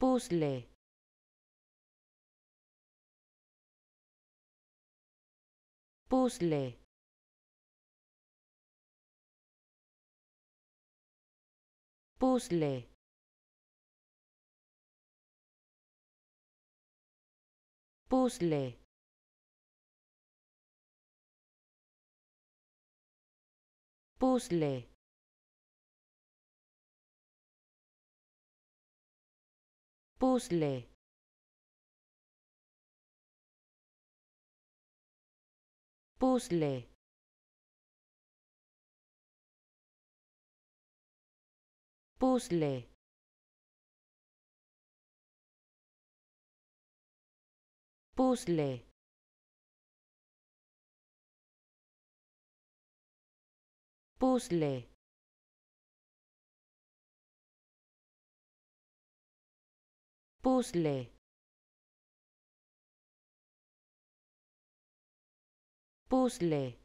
Puzzle. Puzzle. Puzzle. Puzzle. Puzzle. Puzzle. Puzzle. Puzzle. Puzzle. Puzzle. Puzzle.